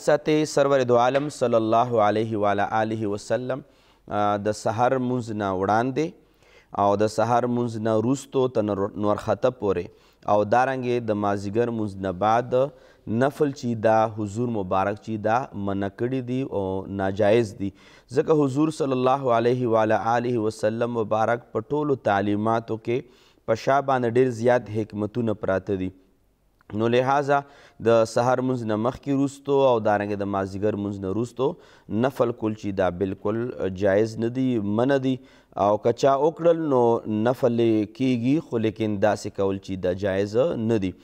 ساتي سرور دو عالم صلی الله علیه و آله وسلم د سحر منځ نه وړاندې او د سحر منځ نه روستو تر نورخته پورې او دارنګې د مازیګر منځ نه بعد نفل چې دا حضور مبارک چې دا منکړی دی او ناجایز دی ځکه حضور صلی الله علیه و آله وسلم مبارک په ټولو تعلیماتو کې په شا باندې ډیر زیات حکمتونه پراته دي نو لحاظه د سهار منځ نه مخکې روستو او دارنګه د مازیګر منځ نه روستو نفل کول چې دا بالکل جایز نه دی من دی او کچا وکړل نو نفل کیږي خو لیکن داسې کول چې دا جایز نه دی